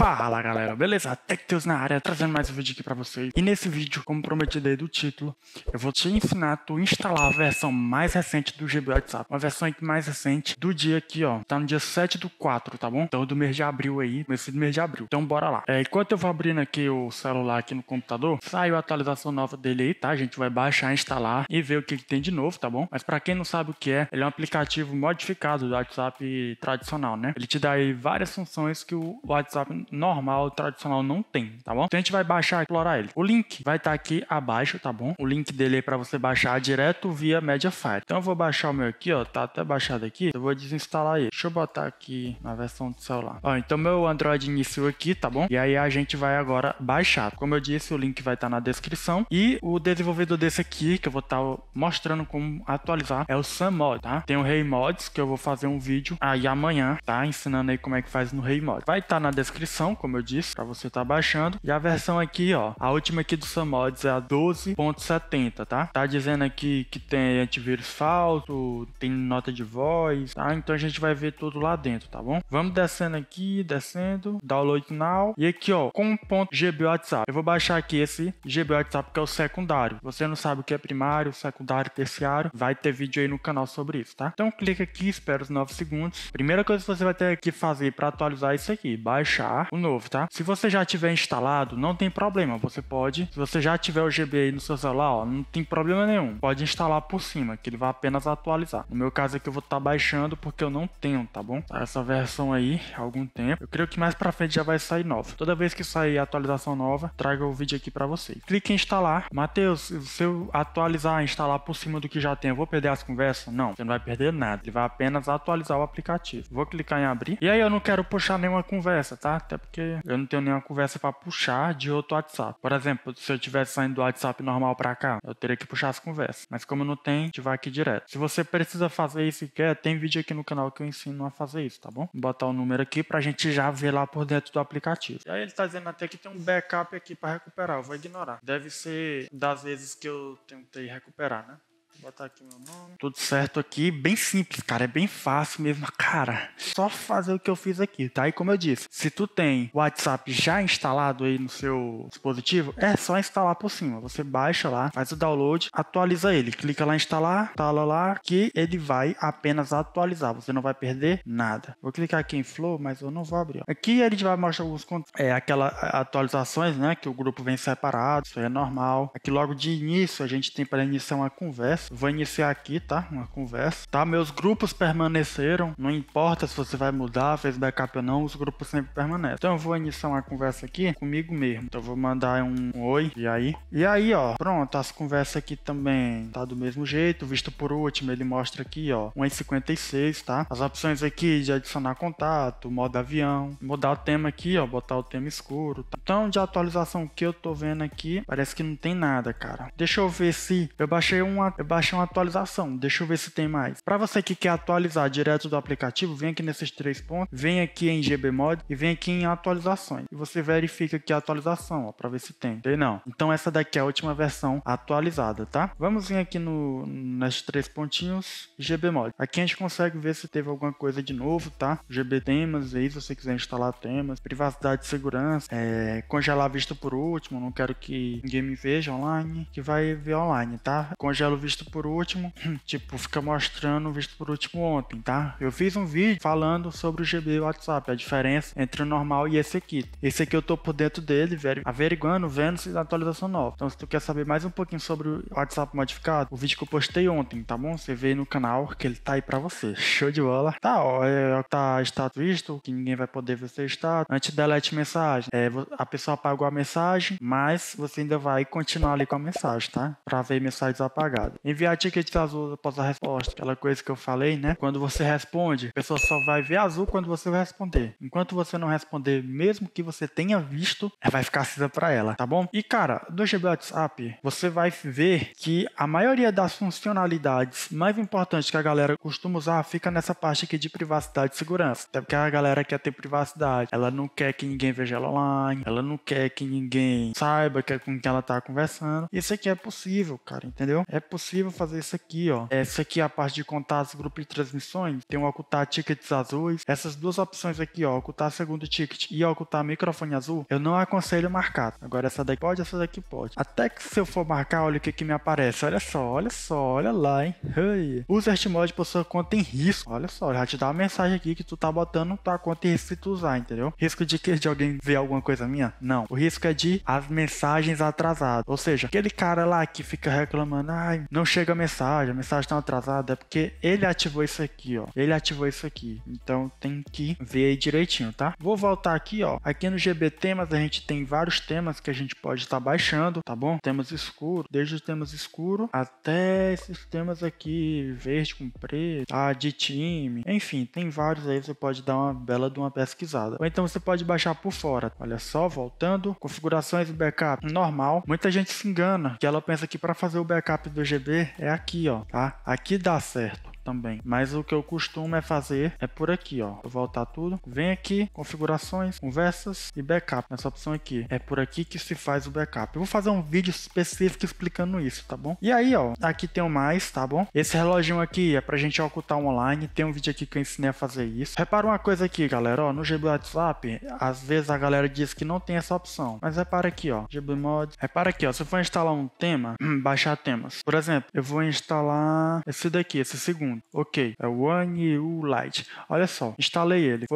Fala galera, beleza? TechTales na área, trazendo mais um vídeo aqui pra vocês. E nesse vídeo, como prometido aí do título, eu vou te ensinar a tu instalar a versão mais recente do GB WhatsApp. Uma versão mais recente do dia aqui, ó. Tá no dia 7 do 4, tá bom? Então do mês de abril aí, começo do mês de abril. Então bora lá. É, enquanto eu vou abrindo aqui o celular aqui no computador, saiu a atualização nova dele aí, tá? A gente vai baixar, instalar e ver o que, que tem de novo, tá bom? Mas pra quem não sabe o que é, ele é um aplicativo modificado do WhatsApp tradicional, né? Ele te dá aí várias funções que o WhatsApp normal, tradicional, não tem, tá bom? Então a gente vai baixar e explorar ele. O link vai estar tá aqui abaixo, tá bom? O link dele é para você baixar direto via Mediafire. Então eu vou baixar o meu aqui, ó, tá até baixado aqui. Eu vou desinstalar ele. Deixa eu botar aqui na versão do celular. Ó, então meu Android iniciou aqui, tá bom? E aí a gente vai agora baixar. Como eu disse, o link vai estar tá na descrição. E o desenvolvedor desse aqui, que eu vou estar tá mostrando como atualizar, é o SunMod, tá? Tem o ReiMods, que eu vou fazer um vídeo aí amanhã, tá? Ensinando aí como é que faz no Mods. Vai estar tá na descrição versão, como eu disse, para você estar tá baixando. E a versão aqui, ó, a última aqui do Samods é a 12.70, tá? Tá dizendo aqui que tem antivírus falso, tem nota de voz, tá? Então a gente vai ver tudo lá dentro, tá bom? Vamos descendo aqui, descendo, download now. E aqui, ó, com ponto GB WhatsApp. Eu vou baixar aqui esse GB WhatsApp que é o secundário. Você não sabe o que é primário, secundário, terciário, vai ter vídeo aí no canal sobre isso, tá? Então clica aqui, espera os 9 segundos. Primeira coisa que você vai ter que fazer para atualizar é isso aqui, baixar o novo, tá? Se você já tiver instalado, não tem problema, você pode. Se você já tiver o GB aí no seu celular, ó, não tem problema nenhum. Pode instalar por cima, que ele vai apenas atualizar. No meu caso aqui é eu vou estar tá baixando porque eu não tenho, tá bom? Tá essa versão aí há algum tempo. Eu creio que mais para frente já vai sair nova. Toda vez que sair atualização nova, traga o vídeo aqui para vocês. Clique em instalar. Mateus, se eu atualizar, instalar por cima do que já tem, eu vou perder as conversas? Não, você não vai perder nada. Ele vai apenas atualizar o aplicativo. Vou clicar em abrir. E aí eu não quero puxar nenhuma conversa, tá? Até porque eu não tenho nenhuma conversa para puxar de outro WhatsApp. Por exemplo, se eu tivesse saindo do WhatsApp normal para cá, eu teria que puxar as conversas. Mas como não tem, a gente vai aqui direto. Se você precisa fazer isso e quer, tem vídeo aqui no canal que eu ensino a fazer isso, tá bom? Vou botar o número aqui pra gente já ver lá por dentro do aplicativo. E aí ele tá dizendo até que tem um backup aqui para recuperar, eu vou ignorar. Deve ser das vezes que eu tentei recuperar, né? botar aqui meu nome. Tudo certo aqui, bem simples, cara, é bem fácil mesmo, cara. Só fazer o que eu fiz aqui, tá? E como eu disse, se tu tem o WhatsApp já instalado aí no seu dispositivo, é só instalar por cima. Você baixa lá, faz o download, atualiza ele, clica lá em instalar, instala tá, lá que ele vai apenas atualizar, você não vai perder nada. Vou clicar aqui em flow, mas eu não vou abrir. Ó. Aqui ele vai mostrar alguns é aquelas atualizações, né, que o grupo vem separado, isso é normal. Aqui logo de início a gente tem para iniciar uma conversa Vou iniciar aqui, tá? Uma conversa. Tá? Meus grupos permaneceram. Não importa se você vai mudar, fez backup ou não, os grupos sempre permanecem. Então eu vou iniciar uma conversa aqui comigo mesmo. Então eu vou mandar um, oi. E aí? E aí, ó. Pronto, as conversas aqui também tá do mesmo jeito. Visto por último, ele mostra aqui, ó. 1,56, tá? As opções aqui de adicionar contato, modo avião, mudar o tema aqui, ó. Botar o tema escuro. Tá? Então, de atualização que eu tô vendo aqui, parece que não tem nada, cara. Deixa eu ver se eu baixei uma. Eu baixei baixam uma atualização. Deixa eu ver se tem mais. Para você que quer atualizar direto do aplicativo, vem aqui nesses três pontos, vem aqui em GBMod e vem aqui em atualizações. E você verifica aqui a atualização, para ver se tem. Tem não. Então essa daqui é a última versão atualizada, tá? Vamos vir aqui no nesses três pontinhos, GBMod. Aqui a gente consegue ver se teve alguma coisa de novo, tá? GB temas, aí se você quiser instalar temas, privacidade e segurança, é, congelar a vista por último, não quero que ninguém me veja online, que vai ver online, tá? Congelo visto visto por último, tipo, fica mostrando o visto por último ontem, tá? Eu fiz um vídeo falando sobre o GB WhatsApp, a diferença entre o normal e esse aqui. Esse aqui eu tô por dentro dele, velho, averiguando, vendo se dá atualização é nova. Então, se tu quer saber mais um pouquinho sobre o WhatsApp modificado, o vídeo que eu postei ontem, tá bom? Você vê no canal que ele tá aí pra você. Show de bola. Tá, ó, é, tá status visto, que ninguém vai poder ver seu status. Anti-delete mensagem. É, a pessoa apagou a mensagem, mas você ainda vai continuar ali com a mensagem, tá? Pra ver mensagens apagadas enviar ticket azul após a resposta. Aquela coisa que eu falei, né? Quando você responde, a pessoa só vai ver azul quando você responder. Enquanto você não responder, mesmo que você tenha visto, vai ficar acesa para ela, tá bom? E cara, do GB WhatsApp, você vai ver que a maioria das funcionalidades mais importantes que a galera costuma usar fica nessa parte aqui de privacidade e segurança. Até porque a galera quer ter privacidade, ela não quer que ninguém veja ela online, ela não quer que ninguém saiba é com quem ela tá conversando. Isso aqui é possível, cara, entendeu? É possível possível fazer isso aqui, ó. Essa aqui é a parte de contatos, grupo de transmissões. Tem o ocultar tickets azuis. Essas duas opções aqui, ó, ocultar segundo ticket e ocultar microfone azul, eu não aconselho marcar. Agora essa daqui pode, essa daqui pode. Até que se eu for marcar, olha o que que me aparece. Olha só, olha só, olha lá, hein. Hey. Usa este mod por sua conta em risco. Olha só, já te dá uma mensagem aqui que tu tá botando tua conta em risco se tu usar, entendeu? Risco de que de alguém ver alguma coisa minha? Não. O risco é de as mensagens atrasadas. Ou seja, aquele cara lá que fica reclamando, ai, não chega a mensagem, a mensagem está atrasada, é porque ele ativou isso aqui, ó. Ele ativou isso aqui. Então tem que ver aí direitinho, tá? Vou voltar aqui, ó. Aqui no GB Temas a gente tem vários temas que a gente pode estar tá baixando, tá bom? Temas escuro, desde os temas escuro até esses temas aqui verde com preto, a ah, de time, enfim, tem vários aí, você pode dar uma bela de uma pesquisada. Ou então você pode baixar por fora. Olha só, voltando, configurações e backup normal. Muita gente se engana que ela pensa que para fazer o backup do GB é aqui, ó, tá? Aqui dá certo também. Mas o que eu costumo é fazer é por aqui, ó. Vou voltar tudo. Vem aqui, configurações, conversas e backup. Nessa opção aqui. É por aqui que se faz o backup. Eu vou fazer um vídeo específico explicando isso, tá bom? E aí, ó. Aqui tem o mais, tá bom? Esse reloginho aqui é pra gente ocultar online. Tem um vídeo aqui que eu ensinei a fazer isso. Repara uma coisa aqui, galera, ó. No GB WhatsApp, às vezes a galera diz que não tem essa opção. Mas repara aqui, ó. GB Mod. Repara aqui, ó. Se eu for instalar um tema, baixar temas. Por exemplo, eu vou instalar esse daqui, esse segundo. Ok, é o One U Lite. Olha só, instalei ele.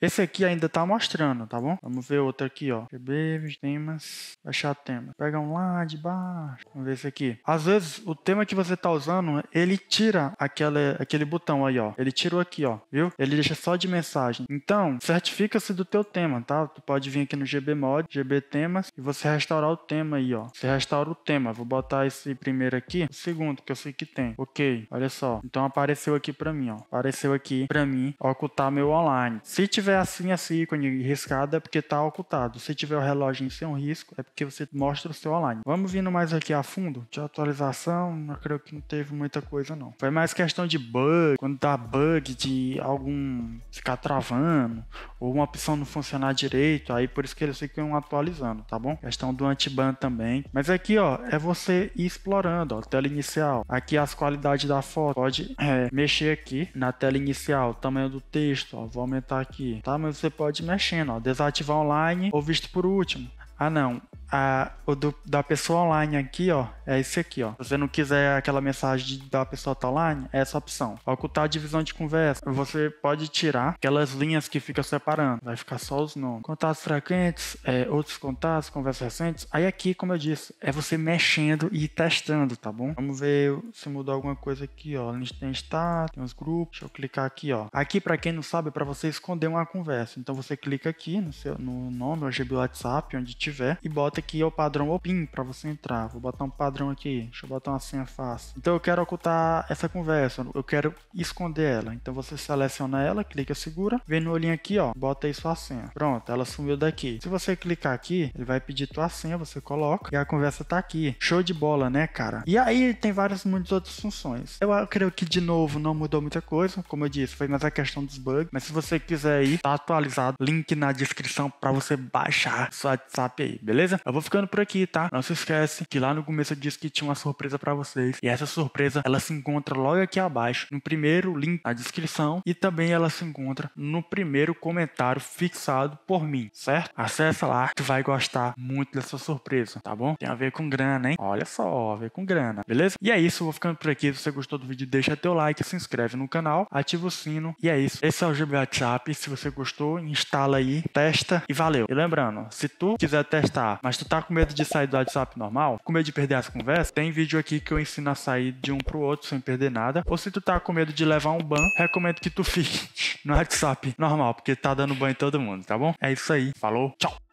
Esse aqui ainda tá mostrando, tá bom? Vamos ver outro aqui, ó. PB, temas, baixar tema. Pega um lá de baixo. Vamos ver esse aqui. Às vezes, o tema que você tá usando, ele tira aquele aquele botão aí, ó. Ele tirou aqui, ó. Viu? Ele deixa só de mensagem. Então, certifica-se do teu tema, tá? Tu pode vir aqui no GB Mod, GB Temas, e você restaurar o tema aí, ó. Você restaura o tema. Vou botar esse primeiro aqui. O segundo, que eu sei que tem. Ok, olha só. Então, a apareceu aqui para mim, ó. Apareceu aqui para mim ocultar meu online. Se tiver assim esse ícone riscado é porque tá ocultado. Se tiver o relógio em um risco é porque você mostra o seu online. Vamos vindo mais aqui a fundo de atualização, não creio que não teve muita coisa não. Foi mais questão de bug, quando dá bug de algum ficar travando ou uma opção não funcionar direito, aí por isso que eles ficam atualizando, tá bom? Questão do anti-ban também. Mas aqui, ó, é você ir explorando, ó, tela inicial. Aqui as qualidades da foto, pode é mexer aqui na tela inicial, tamanho do texto, ó, vou aumentar aqui, tá? Mas você pode ir mexendo, ó, desativar online ou visto por último. Ah, não. A, o do, da pessoa online aqui, ó, é esse aqui, ó. Se você não quiser aquela mensagem da pessoa tá online, é essa opção. Ocultar a divisão de conversa. Você pode tirar aquelas linhas que fica separando. Vai ficar só os nomes. Contatos frequentes, é, outros contatos, conversas recentes. Aí aqui, como eu disse, é você mexendo e testando, tá bom? Vamos ver se mudou alguma coisa aqui, ó. A gente tem status, tem os grupos. Deixa eu clicar aqui, ó. Aqui, para quem não sabe, é para você esconder uma conversa. Então você clica aqui no seu no nome, é o GB WhatsApp, onde tiver tiver e bota aqui é o padrão opin para você entrar. Vou botar um padrão aqui, deixa eu botar uma senha fácil. Então eu quero ocultar essa conversa, eu quero esconder ela. Então você seleciona ela, clica segura, vem no olhinho aqui, ó, bota aí sua senha. Pronto, ela sumiu daqui. Se você clicar aqui, ele vai pedir tua senha, você coloca e a conversa tá aqui. Show de bola, né, cara? E aí tem várias muitas outras funções. Eu creio que de novo não mudou muita coisa, como eu disse, foi mais a questão dos bugs, mas se você quiser ir, tá atualizado, link na descrição para você baixar sua WhatsApp aí, beleza? Eu vou ficando por aqui, tá? Não se esquece que lá no começo eu disse que tinha uma surpresa para vocês. E essa surpresa, ela se encontra logo aqui abaixo, no primeiro link na descrição. E também ela se encontra no primeiro comentário fixado por mim, certo? Acesse lá que vai gostar muito dessa surpresa, tá bom? Tem a ver com grana, hein? Olha só, a ver com grana, beleza? E é isso, eu vou ficando por aqui. Se você gostou do vídeo, deixa teu like, se inscreve no canal, ativa o sino. E é isso. Esse é o GB WhatsApp. Se você gostou, instala aí, testa e valeu. E lembrando, se tu quiser testar, mas tu tá com medo de sair do WhatsApp normal, com medo de perder as conversas, tem vídeo aqui que eu ensino a sair de um pro outro sem perder nada. Ou se tu tá com medo de levar um ban, recomendo que tu fique no WhatsApp normal, porque tá dando ban em todo mundo, tá bom? É isso aí. Falou, tchau!